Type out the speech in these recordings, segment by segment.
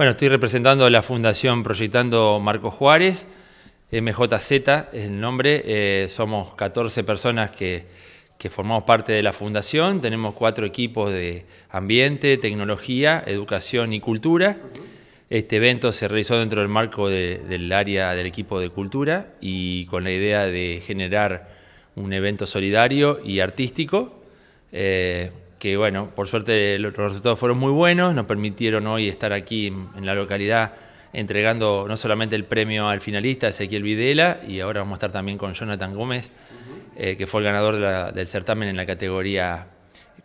Bueno, estoy representando la Fundación Proyectando Marco Juárez, MJZ es el nombre, eh, somos 14 personas que, formamos parte de la Fundación, tenemos cuatro equipos de ambiente, tecnología, educación y cultura. Este evento se realizó dentro del marco del área del equipo de cultura y con la idea de generar un evento solidario y artístico. Eh, que bueno, por suerte los resultados fueron muy buenos, nos permitieron hoy estar aquí en la localidad entregando no solamente el premio al finalista Ezequiel Videla y ahora vamos a estar también con Jonathan Gómez, eh, que fue el ganador del certamen en la categoría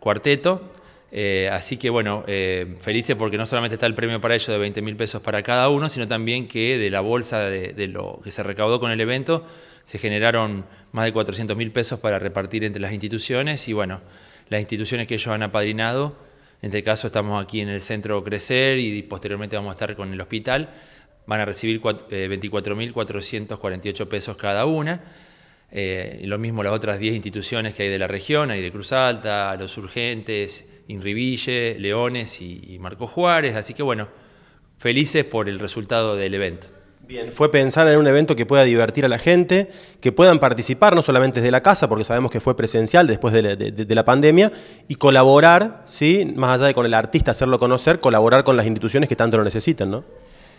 cuarteto. Eh, así que bueno, eh, felices porque no solamente está el premio para ellos de 20 mil pesos para cada uno, sino también que de la bolsa de, de lo que se recaudó con el evento se generaron más de 400 mil pesos para repartir entre las instituciones y bueno, las instituciones que ellos han apadrinado. En este caso estamos aquí en el centro Crecer y posteriormente vamos a estar con el hospital. Van a recibir 24.448 eh, pesos cada una. Eh, lo mismo las otras 10 instituciones que hay de la región, hay de Cruz Alta, Los Urgentes, Inriville, Leones y, y Marco Juárez. Así que bueno, felices por el resultado del evento. Bien, fue pensar en un evento que pueda divertir a la gente, que puedan participar no solamente desde la casa, porque sabemos que fue presencial después de la, pandemia, y colaborar, ¿sí? más allá de con el artista hacerlo conocer, colaborar con las instituciones que tanto lo necesitan. ¿no?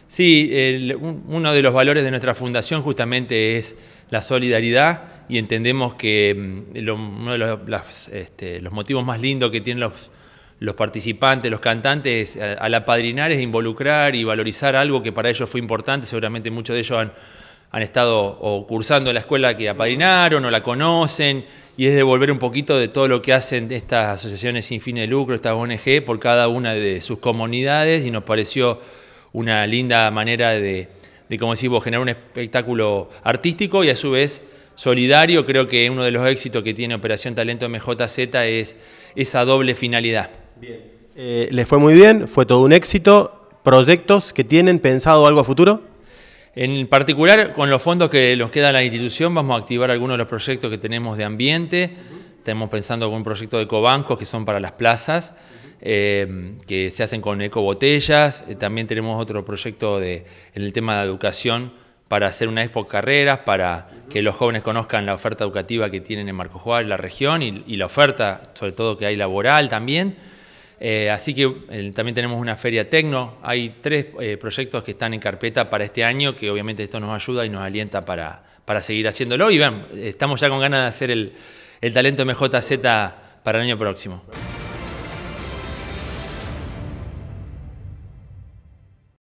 Sí, uno de los valores de nuestra fundación justamente es la solidaridad y entendemos que mm, uno de este, los motivos más lindos que tienen los los participantes, los cantantes, al apadrinar es involucrar y valorizar algo que para ellos fue importante. Seguramente muchos de ellos han, han estado cursando la escuela que apadrinaron o la conocen, y es devolver un poquito de todo lo que hacen estas asociaciones sin fin de lucro, estas ONG, por cada una de sus comunidades, y nos pareció una linda manera de, de como decimos, generar un espectáculo artístico y a su vez solidario. Creo que uno de los éxitos que tiene Operación Talento MJZ es esa doble finalidad Bien. Eh, ¿Les fue muy bien? ¿Fue todo un éxito? ¿Proyectos que tienen pensado algo a futuro? En particular, con los fondos que nos queda la institución, vamos a activar algunos de los proyectos que tenemos de ambiente. Estamos pensando con un proyecto de ecobancos que son para las plazas, eh, que se hacen con ecobotellas. Eh, también tenemos otro proyecto de, en el tema de educación para hacer una expo carreras, para que los jóvenes conozcan la oferta educativa que tienen en Marco Juárez, la región, y la oferta, sobre todo, que hay laboral también. Eh, así que eh, también tenemos una feria tecno. Hay tres eh, proyectos que están en carpeta para este año, que obviamente esto nos ayuda y nos alienta para, seguir haciéndolo. Y ven, estamos ya con ganas de hacer el, el talento MJZ para el año próximo.